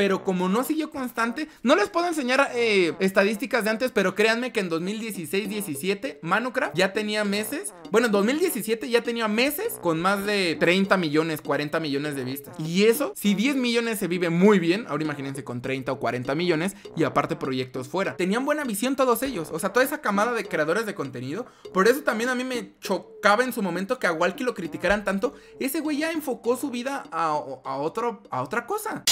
pero como no siguió constante, no les puedo enseñar eh, estadísticas de antes, pero créanme que en 2016-17 Manucraft ya tenía meses, bueno, en 2017 ya tenía meses con más de 30 millones, 40 millones de vistas. Y eso, si 10 millones se vive muy bien, ahora imagínense con 30 o 40 millones y aparte proyectos fuera. Tenían buena visión todos ellos, o sea, toda esa camada de creadores de contenido. Por eso también a mí me chocaba en su momento que a Walkie lo criticaran tanto. Ese güey ya enfocó su vida a, otro, a otra cosa.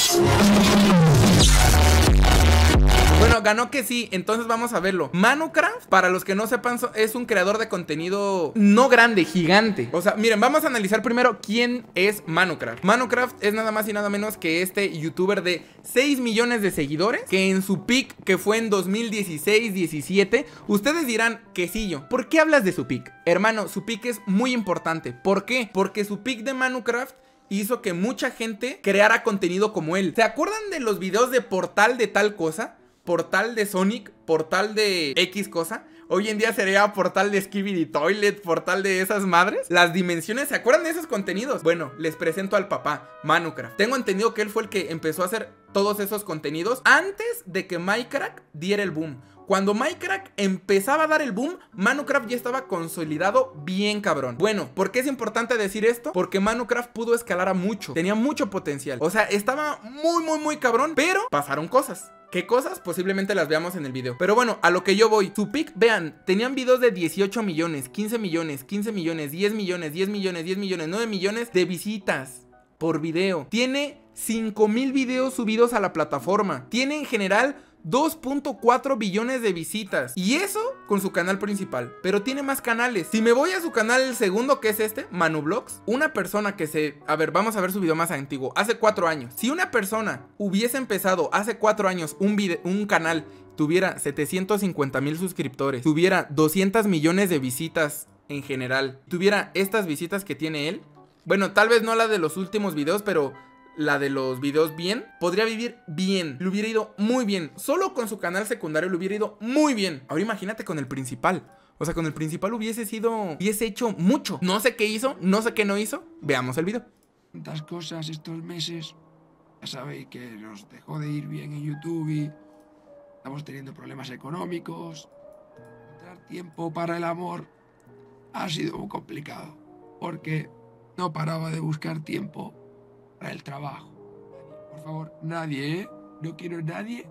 Bueno, ganó que sí, entonces vamos a verlo. Manucraft, para los que no sepan, es un creador de contenido no grande, gigante. O sea, miren, vamos a analizar primero quién es Manucraft. Manucraft es nada más y nada menos que este youtuber de 6 millones de seguidores, que en su pick, que fue en 2016-17, ustedes dirán, que yo. ¿por qué hablas de su pick? Hermano, su pick es muy importante. ¿Por qué? Porque su pick de Manucraft hizo que mucha gente creara contenido como él. ¿Se acuerdan de los videos de portal de tal cosa? Portal de Sonic, portal de X cosa. Hoy en día sería portal de Skibidi Toilet, portal de esas madres. Las dimensiones, ¿se acuerdan de esos contenidos? Bueno, les presento al papá, Manucraft. Tengo entendido que él fue el que empezó a hacer todos esos contenidos antes de que Minecraft diera el boom. Cuando Minecraft empezaba a dar el boom, Manucraft ya estaba consolidado bien cabrón. Bueno, ¿por qué es importante decir esto? Porque Manucraft pudo escalar a mucho, tenía mucho potencial. O sea, estaba muy, muy, muy cabrón, pero pasaron cosas. ¿Qué cosas? Posiblemente las veamos en el video. Pero bueno, a lo que yo voy. Su pick, vean, tenían videos de 18 millones, 15 millones, 15 millones, 10 millones, 10 millones, 10 millones, 9 millones de visitas por video. Tiene 5 mil videos subidos a la plataforma. Tiene en general 2.4 billones de visitas. Y eso con su canal principal. Pero tiene más canales. Si me voy a su canal el segundo, que es este, Manublox. una persona que se... A ver, vamos a ver su video más antiguo. Hace 4 años. Si una persona hubiese empezado hace 4 años un, un canal, tuviera 750 mil suscriptores, tuviera 200 millones de visitas en general, tuviera estas visitas que tiene él. Bueno, tal vez no la de los últimos videos, pero la de los videos bien, podría vivir bien. Le hubiera ido muy bien. Solo con su canal secundario le hubiera ido muy bien. Ahora imagínate con el principal. O sea, con el principal hubiese sido, hubiese hecho mucho. No sé qué hizo, no sé qué no hizo. Veamos el video. Tantas cosas estos meses. Ya sabéis que nos dejó de ir bien en YouTube y estamos teniendo problemas económicos. tiempo para el amor ha sido muy complicado porque no paraba de buscar tiempo para el trabajo. Por favor, nadie, ¿eh? No quiero nadie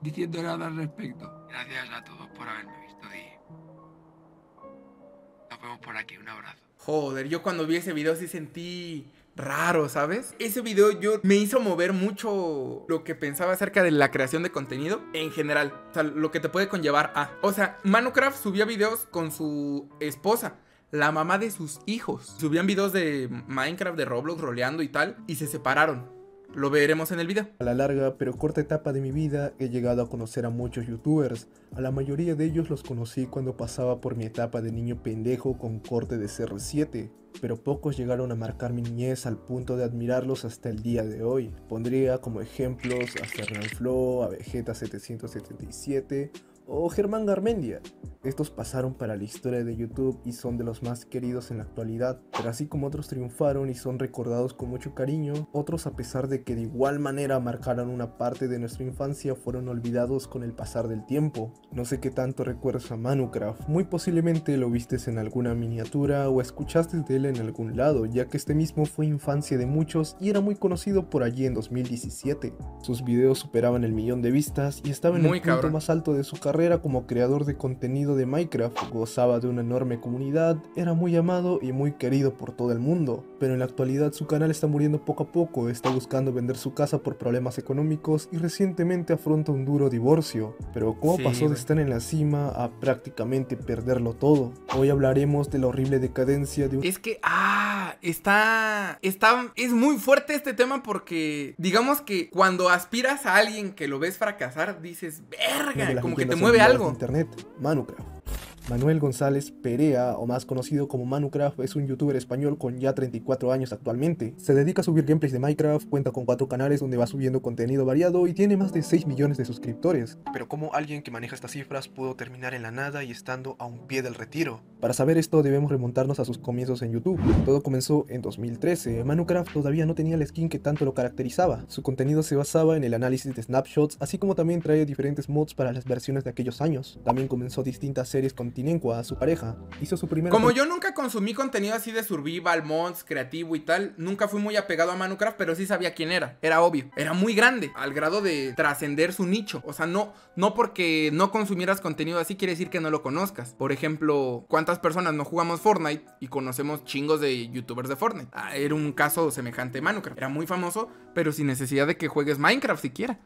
diciendo nada al respecto. Gracias a todos por haberme visto y nos vemos por aquí. Un abrazo. Joder, yo cuando vi ese video sí sentí raro, ¿sabes? Ese video yo me hizo mover mucho lo que pensaba acerca de la creación de contenido en general, o sea, lo que te puede conllevar a. O sea, ManuCraft subía videos con su esposa la mamá de sus hijos. Subían videos de Minecraft, de Roblox, roleando y tal, y se separaron. Lo veremos en el video. A la larga pero corta etapa de mi vida he llegado a conocer a muchos youtubers. A la mayoría de ellos los conocí cuando pasaba por mi etapa de niño pendejo con corte de CR7, pero pocos llegaron a marcar mi niñez al punto de admirarlos hasta el día de hoy. Pondría como ejemplos a Fernand flow a Vegeta 777 o Germán Garmendia. Estos pasaron para la historia de YouTube y son de los más queridos en la actualidad, pero así como otros triunfaron y son recordados con mucho cariño, otros a pesar de que de igual manera marcaron una parte de nuestra infancia fueron olvidados con el pasar del tiempo. No sé qué tanto recuerdas a Manucraft, muy posiblemente lo vistes en alguna miniatura o escuchaste de él en algún lado, ya que este mismo fue infancia de muchos y era muy conocido por allí en 2017. Sus videos superaban el millón de vistas y estaba en el punto más alto de su carrera era como creador de contenido de Minecraft, gozaba de una enorme comunidad, era muy amado y muy querido por todo el mundo, pero en la actualidad su canal está muriendo poco a poco, está buscando vender su casa por problemas económicos y recientemente afronta un duro divorcio. Pero ¿cómo pasó de estar en la cima a prácticamente perderlo todo? Hoy hablaremos de la horrible decadencia de un... Es que, ah, está, está, es muy fuerte este tema porque digamos que cuando aspiras a alguien que lo ves fracasar, dices, verga, como que te mueve algo. Internet, Manucraft. Manuel González Perea, o más conocido como Manucraft, es un youtuber español con ya 34 años actualmente. Se dedica a subir gameplays de Minecraft, cuenta con cuatro canales donde va subiendo contenido variado y tiene más de 6 millones de suscriptores. Pero ¿cómo alguien que maneja estas cifras pudo terminar en la nada y estando a un pie del retiro? Para saber esto debemos remontarnos a sus comienzos en YouTube. Todo comenzó en 2013. Manucraft todavía no tenía la skin que tanto lo caracterizaba. Su contenido se basaba en el análisis de snapshots, así como también traía diferentes mods para las versiones de aquellos años. También comenzó distintas series con a su pareja, hizo su primer... Como yo nunca consumí contenido así de survival, mods, creativo y tal, nunca fui muy apegado a Minecraft, pero sí sabía quién era. Era obvio. Era muy grande, al grado de trascender su nicho. O sea, no, no porque no consumieras contenido así quiere decir que no lo conozcas. Por ejemplo, ¿cuántas personas no jugamos Fortnite y conocemos chingos de youtubers de Fortnite? Ah, era un caso semejante a Minecraft. Era muy famoso, pero sin necesidad de que juegues Minecraft siquiera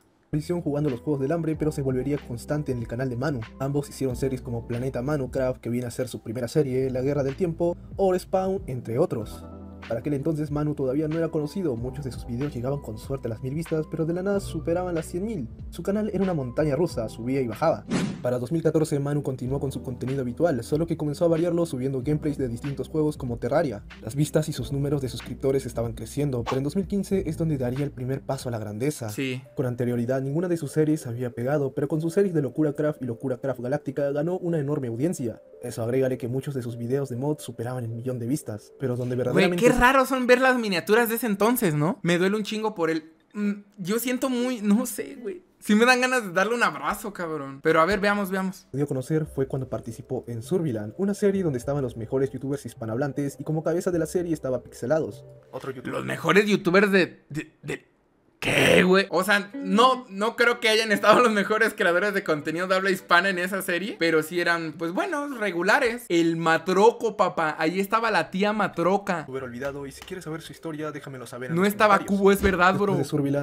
jugando los juegos del hambre, pero se volvería constante en el canal de Manu. Ambos hicieron series como Planeta Manucraft, que viene a ser su primera serie, La Guerra del Tiempo, o Spawn, entre otros. Para aquel entonces Manu todavía no era conocido, muchos de sus videos llegaban con suerte a las mil vistas, pero de la nada superaban las 100.000. Su canal era una montaña rusa, subía y bajaba. Para 2014 Manu continuó con su contenido habitual, solo que comenzó a variarlo subiendo gameplays de distintos juegos como Terraria. Las vistas y sus números de suscriptores estaban creciendo, pero en 2015 es donde daría el primer paso a la grandeza. Sí. Con anterioridad ninguna de sus series había pegado, pero con sus series de Locura Craft y Locura Craft Galáctica ganó una enorme audiencia. Eso agrégale que muchos de sus videos de mod superaban el millón de vistas, pero donde verdaderamente raro son ver las miniaturas de ese entonces, ¿no? Me duele un chingo por él. Mm, yo siento muy, no sé, güey. Sí me dan ganas de darle un abrazo, cabrón. Pero a ver, veamos, veamos. que dio a conocer fue cuando participó en Survilan una serie donde estaban los mejores youtubers hispanohablantes y como cabeza de la serie estaba Pixelados. Otro Los mejores youtubers de, de, de ¿Qué, güey? O sea, no, no creo que hayan estado los mejores creadores de contenido de habla hispana en esa serie, pero sí eran, pues bueno, regulares. El matroco, papá. Ahí estaba la tía matroca. Hubiera olvidado, y si quieres saber su historia, déjamelo saber. no estaba Cubo, es verdad, bro.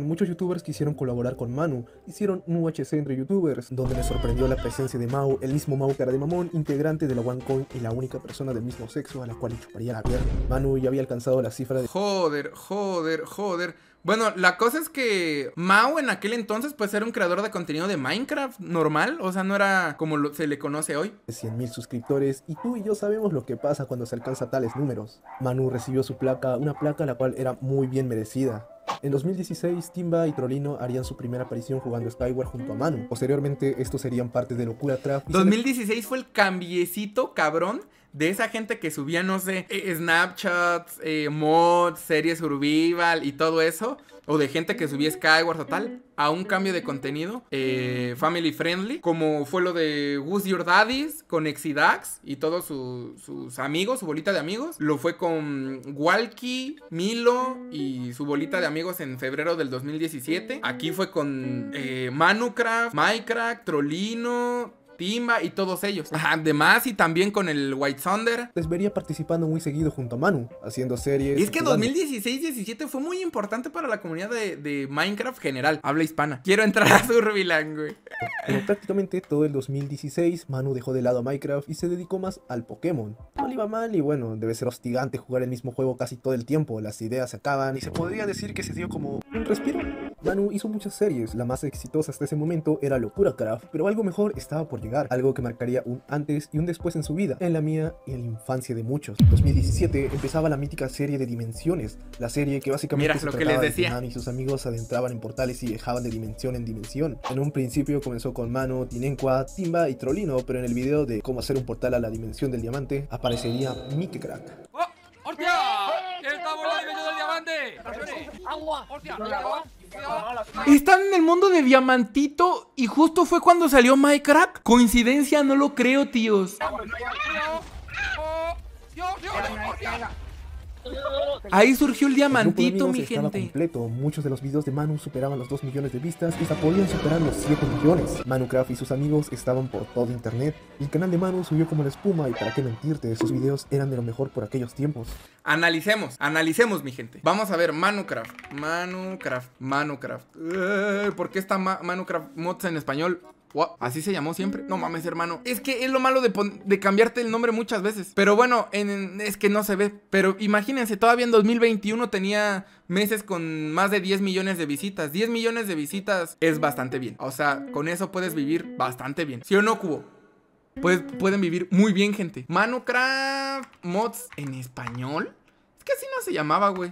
muchos youtubers quisieron colaborar con Manu. Hicieron un UHC entre youtubers, donde me sorprendió la presencia de Mau, el mismo Mau cara de mamón, integrante de la OneCoin y la única persona del mismo sexo a la cual le chuparía la pierna. Manu ya había alcanzado la cifra de. Joder, joder, joder. Bueno, la cosa es que Mao en aquel entonces pues era un creador de contenido de Minecraft normal, o sea, no era como se le conoce hoy. 100 mil suscriptores y tú y yo sabemos lo que pasa cuando se alcanza tales números. Manu recibió su placa, una placa la cual era muy bien merecida. En 2016, Timba y Trolino harían su primera aparición jugando Skyward junto a Manu. Posteriormente, estos serían parte de Locura Trap. 2016 fue el cambiecito cabrón de esa gente que subía, no sé, eh, Snapchat eh, mods, series survival y todo eso, o de gente que subía Skyward o tal, a un cambio de contenido eh, family friendly, como fue lo de Who's Your Daddies con Exidax y todos sus amigos, su bolita de amigos. Lo fue con Walkie, Milo y su bolita de amigos en febrero del 2017. Aquí fue con Manucraft, Minecraft, Trollino, Timba y todos ellos. Además, y también con el White Thunder. Les vería participando muy seguido junto a Manu, haciendo series. Y es que 2016-17 fue muy importante para la comunidad de, Minecraft general, habla hispana. Quiero entrar a Surbilangue. güey. prácticamente todo el 2016, Manu dejó de lado a Minecraft y se dedicó más al Pokémon. No le iba mal y bueno, debe ser hostigante jugar el mismo juego casi todo el tiempo. Las ideas se acaban y se podría decir que se dio como un respiro Manu hizo muchas series, la más exitosa hasta ese momento era Locura Craft, pero algo mejor estaba por llegar, algo que marcaría un antes y un después en su vida, en la mía y en la infancia de muchos. 2017 empezaba la mítica serie de Dimensiones, la serie que básicamente se lo que Manu y sus amigos adentraban en portales y viajaban de dimensión en dimensión. En un principio comenzó con Manu, Tinencua, Timba y Trolino, pero en el video de cómo hacer un portal a la dimensión del diamante aparecería Mickey Crack. ¡Oh! ¡Hostia! ¡Está volando el del diamante! ¡Agua! ¡Hostia! Están en el mundo de Diamantito y justo fue cuando salió Minecraft. Coincidencia, no lo creo, tíos. Ahí surgió el diamantito, mi gente. Completo. Muchos de los videos de Manu superaban los 2 millones de vistas y hasta podían superar los 7 millones. ManuCraft y sus amigos estaban por todo internet. El canal de Manu subió como la espuma y para qué mentirte, esos videos eran de lo mejor por aquellos tiempos. Analicemos, analicemos, mi gente. Vamos a ver ManuCraft, ManuCraft, ManuCraft. ¿Por qué está Ma ManuCraft mods en español? ¿Así se llamó siempre? No mames, hermano. Es que es lo malo de, cambiarte el nombre muchas veces. Pero bueno, es que no se ve. Pero imagínense, todavía en 2021 tenía meses con más de 10 millones de visitas. 10 millones de visitas es bastante bien. O sea, con eso puedes vivir bastante bien. Si o no, Cubo? Pues, pueden vivir muy bien, gente. Manocraft mods en español. Es que así no se llamaba, güey.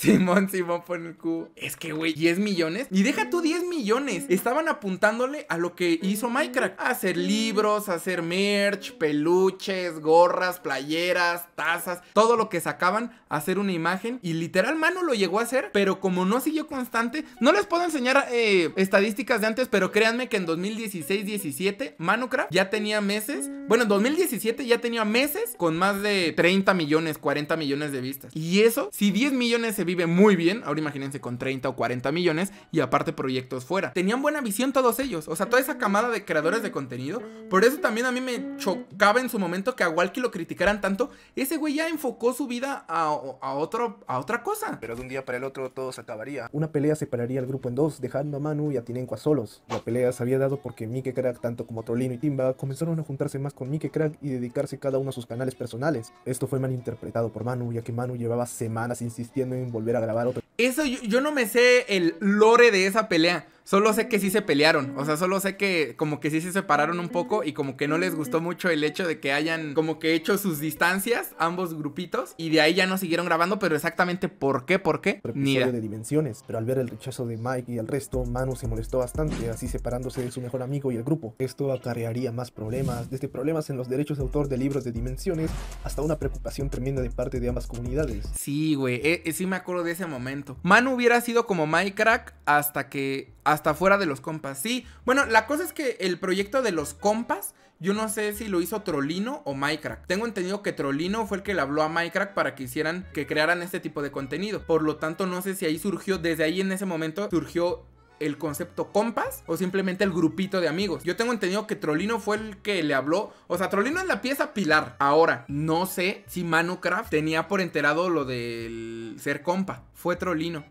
Simón, Simón pone el Es que, güey, 10 millones. Y deja tú 10 millones. Estaban apuntándole a lo que hizo Minecraft. hacer libros, hacer merch, peluches, gorras, playeras, tazas. Todo lo que sacaban, hacer una imagen. Y literal, mano lo llegó a hacer. Pero como no siguió constante, no les puedo enseñar eh, estadísticas de antes. Pero créanme que en 2016-17, Manocraft ya tenía meses. Bueno, en 2017 ya tenía meses con más de 30 millones, 40 millones de vistas. Y eso, si 10 millones se vive muy bien, ahora imagínense con 30 o 40 millones y aparte proyectos fuera. Tenían buena visión todos ellos, o sea, toda esa camada de creadores de contenido. Por eso también a mí me chocaba en su momento que a Walkie lo criticaran tanto. Ese güey ya enfocó su vida a, a, otro, a otra cosa. Pero de un día para el otro todo se acabaría. Una pelea separaría al grupo en dos, dejando a Manu y a Tinenco solos. La pelea se había dado porque Mike Crack, tanto como Trolino y Timba, comenzaron a juntarse más con Mike Crack y dedicarse cada uno a sus canales personales. Esto fue malinterpretado por Manu, ya que Manu llevaba semanas insistiendo en volver volver a grabar otro. Eso yo, yo no me sé el lore de esa pelea. Solo sé que sí se pelearon, o sea, solo sé que como que sí se separaron un poco y como que no les gustó mucho el hecho de que hayan como que hecho sus distancias ambos grupitos y de ahí ya no siguieron grabando, pero exactamente por qué, por qué, ni de dimensiones, pero al ver el rechazo de Mike y el resto, Manu se molestó bastante, así separándose de su mejor amigo y el grupo. Esto acarrearía más problemas, desde problemas en los derechos de autor de libros de dimensiones hasta una preocupación tremenda de parte de ambas comunidades. Sí, güey, eh, eh, sí me acuerdo de ese momento. Manu hubiera sido como Mike Crack hasta que hasta fuera de los compas. Sí, bueno, la cosa es que el proyecto de los compas, yo no sé si lo hizo Trolino o Minecraft. Tengo entendido que Trolino fue el que le habló a Minecraft para que hicieran, que crearan este tipo de contenido. Por lo tanto, no sé si ahí surgió, desde ahí en ese momento surgió el concepto compas o simplemente el grupito de amigos. Yo tengo entendido que Trolino fue el que le habló. O sea, Trollino es la pieza pilar. Ahora, no sé si Manucraft tenía por enterado lo del ser compa. Fue Trolino.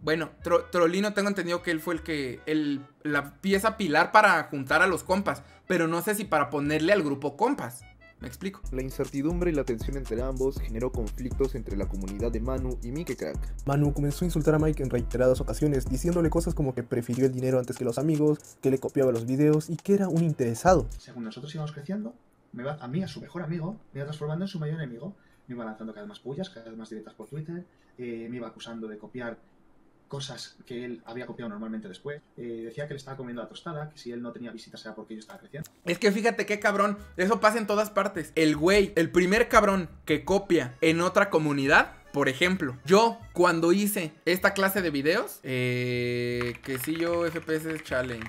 Bueno, Trolino tengo entendido que él fue el que. El, la pieza pilar para juntar a los compas. Pero no sé si para ponerle al grupo compas. Me explico. La incertidumbre y la tensión entre ambos generó conflictos entre la comunidad de Manu y Mike Crack. Manu comenzó a insultar a Mike en reiteradas ocasiones, diciéndole cosas como que prefirió el dinero antes que los amigos, que le copiaba los videos y que era un interesado. Según nosotros íbamos creciendo, me va, a mí, a su mejor amigo, me iba transformando en su mayor enemigo. Me iba lanzando cada vez más pullas, cada vez más directas por Twitter, eh, me iba acusando de copiar cosas que él había copiado normalmente después. Eh, decía que le estaba comiendo la tostada, que si él no tenía visitas era porque yo estaba creciendo. Es que fíjate qué cabrón, eso pasa en todas partes. El güey, el primer cabrón que copia en otra comunidad, por ejemplo, yo cuando hice esta clase de videos, eh, que si yo FPS Challenge.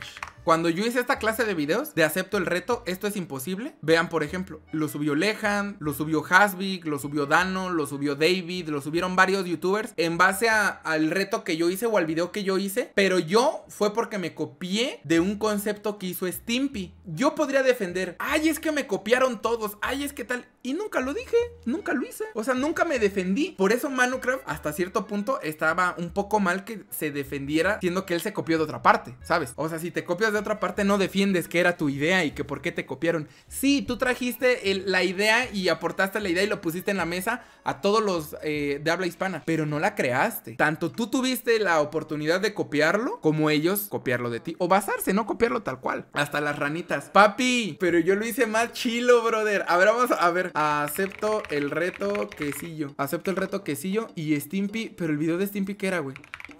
Cuando yo hice esta clase de videos de acepto el reto, esto es imposible, vean por ejemplo, lo subió Lejan, lo subió Hasbik, lo subió Dano, lo subió David, lo subieron varios youtubers en base al reto que yo hice o al video que yo hice, pero yo fue porque me copié de un concepto que hizo Stimpy. Yo podría defender, ay, es que me copiaron todos, ay, es que tal, y nunca lo dije, nunca lo hice, o sea, nunca me defendí. Por eso ManuCraft hasta cierto punto estaba un poco mal que se defendiera, siendo que él se copió de otra parte, ¿sabes? O sea, si te copias de otra parte no defiendes que era tu idea y que por qué te copiaron. Sí, tú trajiste la idea y aportaste la idea y lo pusiste en la mesa a todos los eh, de habla hispana, pero no la creaste. Tanto tú tuviste la oportunidad de copiarlo como ellos copiarlo de ti. O basarse, no copiarlo tal cual. Hasta las ranitas. Papi, pero yo lo hice más chilo, brother. A ver, vamos a, ver. Acepto el reto quesillo. Acepto el reto quesillo y Stimpy. Pero el video de Stimpy, ¿qué era, güey?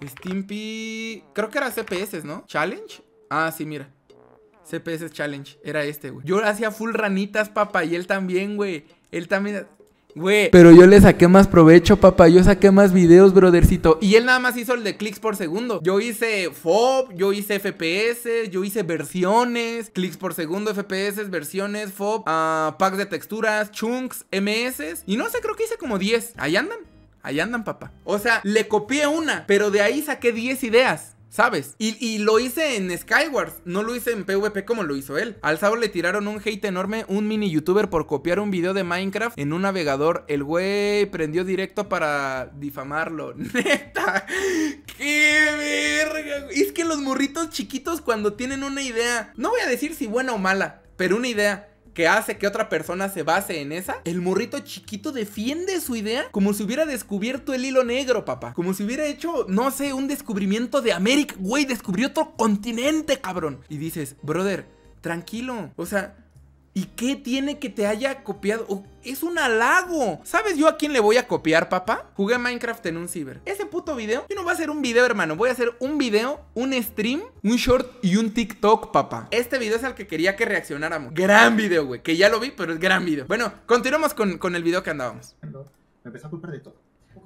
Stimpy... Creo que era CPS, ¿no? Challenge. Ah, sí, mira. CPS Challenge. Era este, güey. Yo hacía full ranitas, papá. Y él también, güey. Él también. Güey. Pero yo le saqué más provecho, papá. Yo saqué más videos, brodercito Y él nada más hizo el de clics por segundo. Yo hice FOB, yo hice FPS, yo hice versiones, clics por segundo, FPS, versiones, FOB, uh, ah, packs de texturas, chunks, MS. Y no sé, creo que hice como 10. Ahí andan. Ahí andan, papá. O sea, le copié una, pero de ahí saqué 10 ideas. ¿sabes? Y, lo hice en Skywars, no lo hice en PvP como lo hizo él. Al Sao le tiraron un hate enorme, un mini youtuber por copiar un video de Minecraft en un navegador. El güey prendió directo para difamarlo. Neta, qué verga. Es que los morritos chiquitos cuando tienen una idea, no voy a decir si buena o mala, pero una idea que hace que otra persona se base en esa, el morrito chiquito defiende su idea como si hubiera descubierto el hilo negro, papá. Como si hubiera hecho, no sé, un descubrimiento de América. Güey, descubrió otro continente, cabrón. Y dices, brother, tranquilo. O sea, ¿Y qué tiene que te haya copiado? es un halago. ¿Sabes yo a quién le voy a copiar, papá? Jugué Minecraft en un ciber. Ese puto video. Yo no voy a hacer un video, hermano. Voy a hacer un video, un stream, un short y un TikTok, papá. Este video es al que quería que reaccionáramos. Gran video, güey. Que ya lo vi, pero es gran video. Bueno, continuamos con, con el video que andábamos. Me empezó a culpar de todo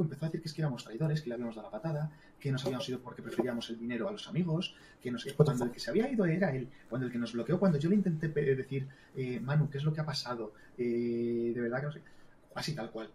empezó a decir que es que éramos traidores, que le habíamos dado la patada, que nos habíamos ido porque preferíamos el dinero a los amigos, que nos cuando el que se había ido era él, cuando el que nos bloqueó, cuando yo le intenté decir, eh, Manu, ¿qué es lo que ha pasado? Eh, de verdad que no sé. Así tal cual.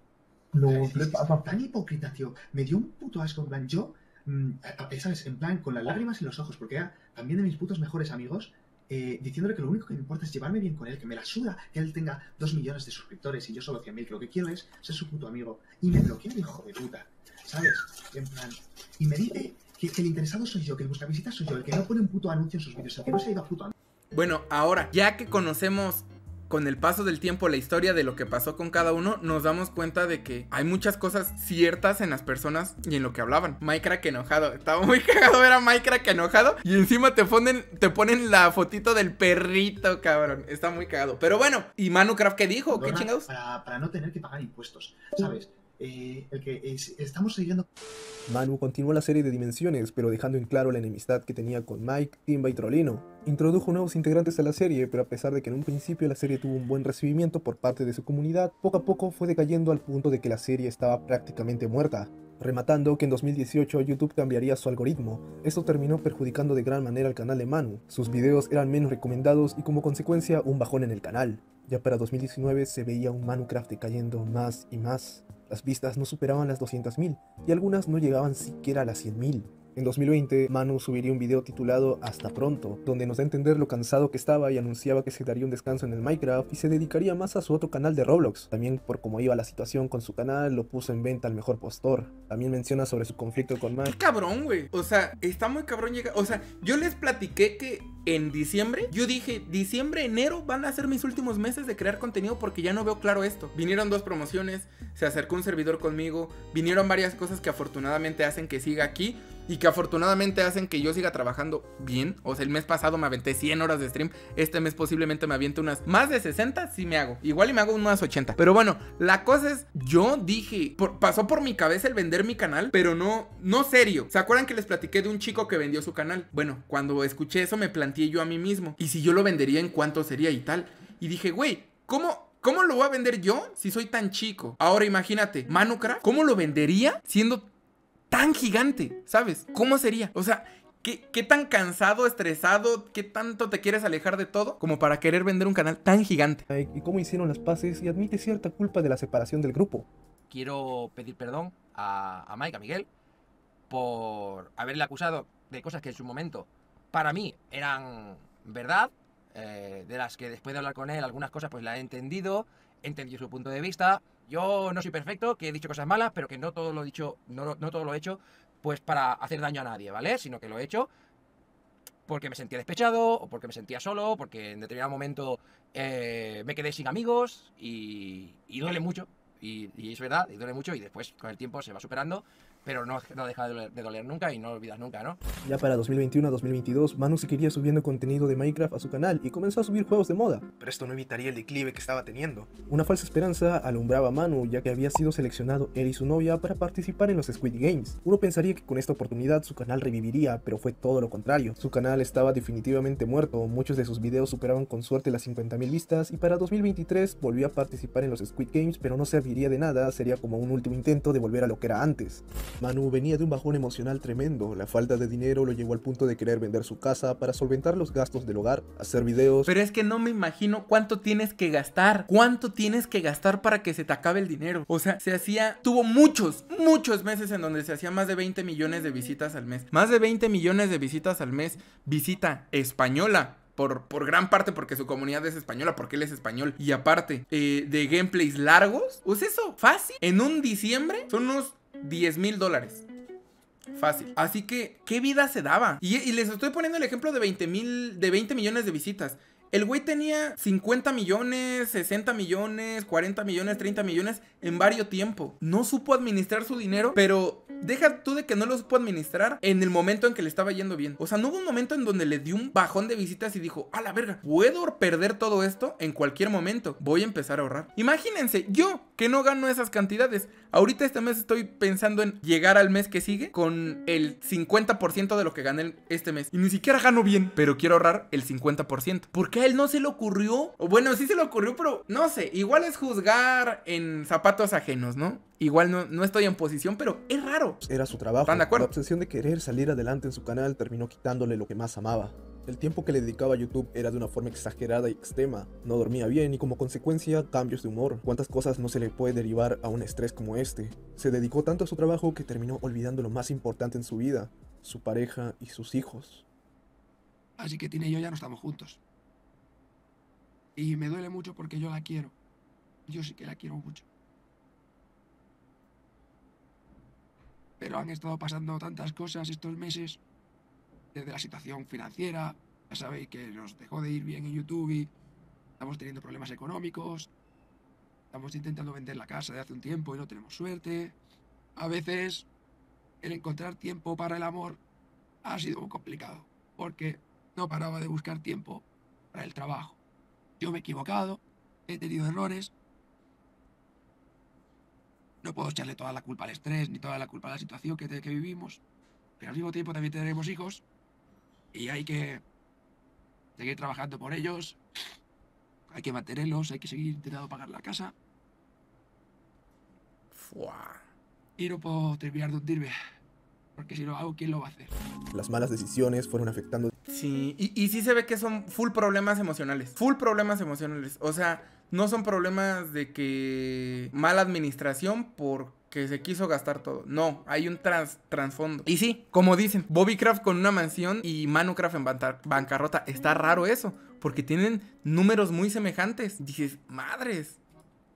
tan hipócrita, tío. Me dio un puto asco, en plan, yo, mm, ¿sabes? En plan, con las lágrimas y los ojos, porque era también de mis putos mejores amigos eh, diciéndole que lo único que me importa es llevarme bien con él, que me la suda, que él tenga dos millones de suscriptores y yo solo 100.000, que lo que quiero es ser su puto amigo. Y me bloquea, hijo de puta, ¿sabes? En plan, y me dice que, el interesado soy yo, que el visitas soy yo, el que no pone un puto anuncio en sus vídeos, el que no se ha ido a puto anuncio. Bueno, ahora, ya que conocemos con el paso del tiempo, la historia de lo que pasó con cada uno, nos damos cuenta de que hay muchas cosas ciertas en las personas y en lo que hablaban. Mike enojado. Estaba muy cagado era a Mike enojado. Y encima te ponen, te ponen la fotito del perrito, cabrón. Está muy cagado. Pero bueno, ¿y Manucraft qué dijo? ¿Qué chingados? Para, para no tener que pagar impuestos, ¿sabes? Eh, Manu continuó la serie de dimensiones, pero dejando en claro la enemistad que tenía con Mike, Timba y Trolino. Introdujo nuevos integrantes a la serie, pero a pesar de que en un principio la serie tuvo un buen recibimiento por parte de su comunidad, poco a poco fue decayendo al punto de que la serie estaba prácticamente muerta. Rematando que en 2018 YouTube cambiaría su algoritmo, esto terminó perjudicando de gran manera al canal de Manu, sus videos eran menos recomendados y como consecuencia un bajón en el canal. Ya para 2019 se veía un ManuCraft cayendo más y más. Las vistas no superaban las 200.000 y algunas no llegaban siquiera a las 100.000. En 2020, Manu subiría un video titulado Hasta pronto, donde nos da a entender lo cansado que estaba y anunciaba que se daría un descanso en el Minecraft y se dedicaría más a su otro canal de Roblox. También por cómo iba la situación con su canal, lo puso en venta al mejor postor. También menciona sobre su conflicto con Manu. ¡Qué cabrón, güey! O sea, está muy cabrón llegar. O sea, yo les platiqué que en diciembre, yo dije, diciembre, enero van a ser mis últimos meses de crear contenido porque ya no veo claro esto. Vinieron dos promociones, se acercó un servidor conmigo, vinieron varias cosas que afortunadamente hacen que siga aquí y que afortunadamente hacen que yo siga trabajando bien. O sea, el mes pasado me aventé 100 horas de stream, este mes posiblemente me aviente unas más de 60, si me hago. Igual y me hago unas 80. Pero bueno, la cosa es, yo dije, pasó por mi cabeza el vender mi canal, pero no, no serio. ¿Se acuerdan que les platiqué de un chico que vendió su canal? Bueno, cuando escuché eso me planteé yo a mí mismo. ¿Y si yo lo vendería en cuánto sería y tal? Y dije, güey, ¿cómo, ¿Cómo lo voy a vender yo si soy tan chico? Ahora imagínate, Manucra, ¿cómo lo vendería siendo tan gigante, ¿sabes? ¿Cómo sería? O sea, ¿Qué, tan cansado, estresado, qué tanto te quieres alejar de todo como para querer vender un canal tan gigante? ¿Y cómo hicieron las paces? Y admite cierta culpa de la separación del grupo. Quiero pedir perdón a, a Mike, a Miguel, por haberle acusado de cosas que en su momento para mí eran verdad, eh, de las que después de hablar con él algunas cosas pues la he entendido entendí su punto de vista. Yo no soy perfecto, que he dicho cosas malas, pero que no todo lo he dicho, no, todo lo he hecho pues para hacer daño a nadie, ¿vale? Sino que lo he hecho porque me sentía despechado, o porque me sentía solo, porque en determinado momento eh, me quedé sin amigos y, duele mucho. Y, y, es verdad, y duele mucho y después con el tiempo se va superando pero no, deja de doler, nunca y no olvidas nunca, ¿no? Ya para 2021-2022, Manu seguiría subiendo contenido de Minecraft a su canal y comenzó a subir juegos de moda. Pero esto no evitaría el declive que estaba teniendo. Una falsa esperanza alumbraba a Manu, ya que había sido seleccionado él y su novia para participar en los Squid Games. Uno pensaría que con esta oportunidad su canal reviviría, pero fue todo lo contrario. Su canal estaba definitivamente muerto, muchos de sus videos superaban con suerte las 50.000 vistas y para 2023 volvió a participar en los Squid Games, pero no serviría de nada, sería como un último intento de volver a lo que era antes. Manu venía de un bajón emocional tremendo, la falta de dinero lo llevó al punto de querer vender su casa para solventar los gastos del hogar, hacer videos. Pero es que no me imagino cuánto tienes que gastar, cuánto tienes que gastar para que se te acabe el dinero. O sea, se hacía, tuvo muchos, muchos meses en donde se hacía más de 20 millones de visitas al mes. Más de 20 millones de visitas al mes, visita española. Por, por, gran parte porque su comunidad es española, porque él es español. Y aparte, eh, de gameplays largos, pues eso, fácil. En un diciembre son unos 10 mil dólares. Fácil. Así que, ¿qué vida se daba? Y, les estoy poniendo el ejemplo de 20 mil, de 20 millones de visitas. El güey tenía 50 millones, 60 millones, 40 millones, 30 millones en varios tiempo. No supo administrar su dinero, pero deja tú de que no lo supo administrar en el momento en que le estaba yendo bien. O sea, no hubo un momento en donde le dio un bajón de visitas y dijo, a la verga, puedo perder todo esto en cualquier momento. Voy a empezar a ahorrar. Imagínense, yo que no gano esas cantidades. Ahorita este mes estoy pensando en llegar al mes que sigue con el 50% de lo que gané este mes. Y ni siquiera gano bien, pero quiero ahorrar el 50%. ¿Por qué? a él no se le ocurrió. bueno, sí se le ocurrió, pero no sé. Igual es juzgar en zapatos ajenos, ¿no? Igual no, estoy en posición, pero es raro. Era su trabajo. ¿Están de acuerdo? La obsesión de querer salir adelante en su canal terminó quitándole lo que más amaba. El tiempo que le dedicaba a YouTube era de una forma exagerada y extrema. No dormía bien y como consecuencia cambios de humor. ¿Cuántas cosas no se le puede derivar a un estrés como este? Se dedicó tanto a su trabajo que terminó olvidando lo más importante en su vida, su pareja y sus hijos. Así que Tina y yo ya no estamos juntos. Y me duele mucho porque yo la quiero. Yo sí que la quiero mucho. Pero han estado pasando tantas cosas estos meses, desde la situación financiera, ya sabéis que nos dejó de ir bien en YouTube estamos teniendo problemas económicos, estamos intentando vender la casa de hace un tiempo y no tenemos suerte. A veces el encontrar tiempo para el amor ha sido muy complicado, porque no paraba de buscar tiempo para el trabajo yo me he equivocado, he tenido errores. No puedo echarle toda la culpa al estrés, ni toda la culpa a la situación que, que vivimos. Pero al mismo tiempo también tenemos hijos. Y hay que seguir trabajando por ellos. Hay que mantenerlos, hay que seguir intentando pagar la casa. Y no puedo terminar de hundirme. Porque si lo hago, ¿quién lo va a hacer? Las malas decisiones fueron afectando y, sí se ve que son full problemas emocionales. Full problemas emocionales. O sea, no son problemas de que mala administración porque se quiso gastar todo. No, hay un trans trasfondo. Y sí, como dicen, Bobby Craft con una mansión y Manu Craft en bancarrota. Está raro eso, porque tienen números muy semejantes. Dices, madres,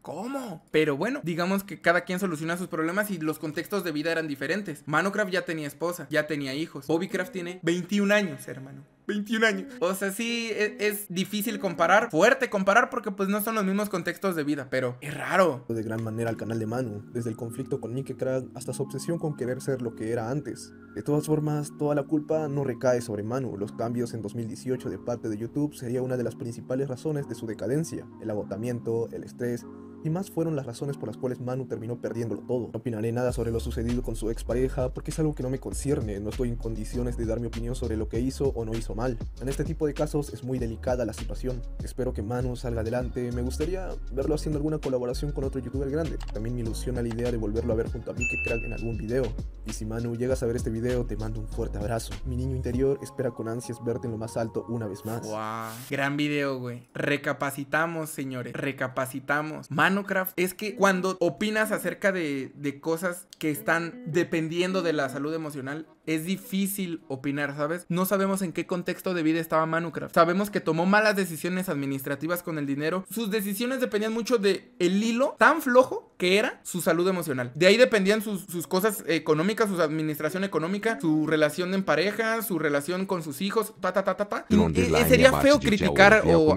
¿Cómo? Pero bueno, digamos que cada quien soluciona sus problemas y los contextos de vida eran diferentes. Manocraft ya tenía esposa, ya tenía hijos. Bobbycraft tiene 21 años, hermano. 21 años. O sea, sí, e, es, difícil comparar, fuerte comparar, porque pues no son los mismos contextos de vida, pero es raro. De gran manera al canal de Manu, desde el conflicto con Nick Crack hasta su obsesión con querer ser lo que era antes. De todas formas, toda la culpa no recae sobre Manu. Los cambios en 2018 de parte de YouTube sería una de las principales razones de su decadencia. El agotamiento, el estrés, y más fueron las razones por las cuales Manu terminó perdiéndolo todo. No opinaré nada sobre lo sucedido con su expareja porque es algo que no me concierne, no estoy en condiciones de dar mi opinión sobre lo que hizo o no hizo mal. En este tipo de casos es muy delicada la situación. Espero que Manu salga adelante. Me gustaría verlo haciendo alguna colaboración con otro youtuber grande. También me ilusiona la idea de volverlo a ver junto a que Crack en algún video. Y si Manu llegas a ver este video, te mando un fuerte abrazo. Mi niño interior espera con ansias verte en lo más alto una vez más. Wow, gran video, güey. Recapacitamos, señores. Recapacitamos. Manocraft es que cuando opinas acerca de, de cosas que están dependiendo de la salud emocional, es difícil opinar, ¿sabes? No sabemos en qué contexto de vida estaba Manucraft. Sabemos que tomó malas decisiones administrativas con el dinero. Sus decisiones dependían mucho de el hilo tan flojo era su salud emocional. De ahí dependían sus, cosas económicas, su administración económica, su relación en pareja, su relación con sus hijos, ta, ta, ta, ta, eh, eh, sería feo criticar o,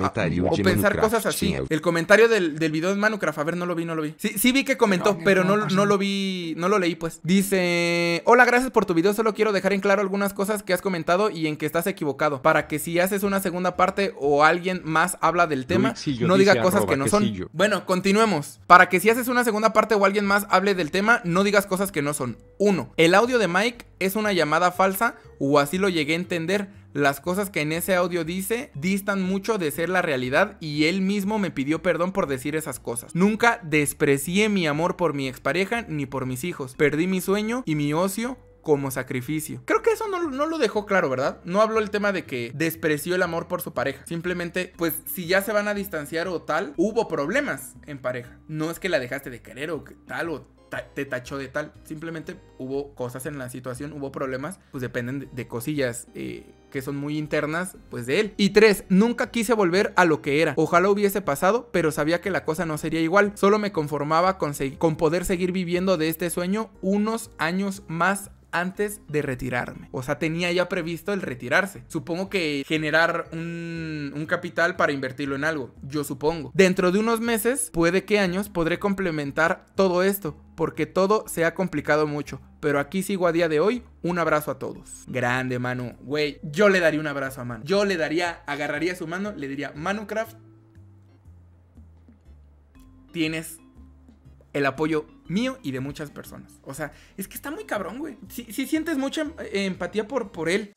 pensar cosas así. El comentario del, video de Manucraft, a ver, no lo vi, no lo vi. Sí, sí vi que comentó, pero no, no lo vi, no lo leí, pues. Dice, hola, gracias por tu video, solo quiero dejar en claro algunas cosas que has comentado y en que estás equivocado, para que si haces una segunda parte o alguien más habla del tema, no diga cosas que no son. Bueno, continuemos. Para que si haces una segunda segunda parte o alguien más hable del tema, no digas cosas que no son. Uno, El audio de Mike es una llamada falsa o así lo llegué a entender. Las cosas que en ese audio dice distan mucho de ser la realidad y él mismo me pidió perdón por decir esas cosas. Nunca desprecié mi amor por mi expareja ni por mis hijos. Perdí mi sueño y mi ocio como sacrificio. Creo que eso no, lo dejó claro, ¿verdad? No habló el tema de que despreció el amor por su pareja. Simplemente, pues si ya se van a distanciar o tal, hubo problemas en pareja. No es que la dejaste de querer o tal o te tachó de tal. Simplemente hubo cosas en la situación, hubo problemas, pues dependen de, cosillas. Eh, que son muy internas, pues de él. Y tres, nunca quise volver a lo que era. Ojalá hubiese pasado, pero sabía que la cosa no sería igual. Solo me conformaba con, con poder seguir viviendo de este sueño unos años más antes de retirarme. O sea, tenía ya previsto el retirarse. Supongo que generar un, capital para invertirlo en algo. Yo supongo. Dentro de unos meses, puede que años, podré complementar todo esto. Porque todo se ha complicado mucho. Pero aquí sigo a día de hoy. Un abrazo a todos. Grande, Manu. Güey, yo le daría un abrazo a Manu. Yo le daría, agarraría su mano, le diría, Manucraft, tienes el apoyo mío y de muchas personas. O sea, es que está muy cabrón, güey. Si, sientes mucha em, empatía por, por él.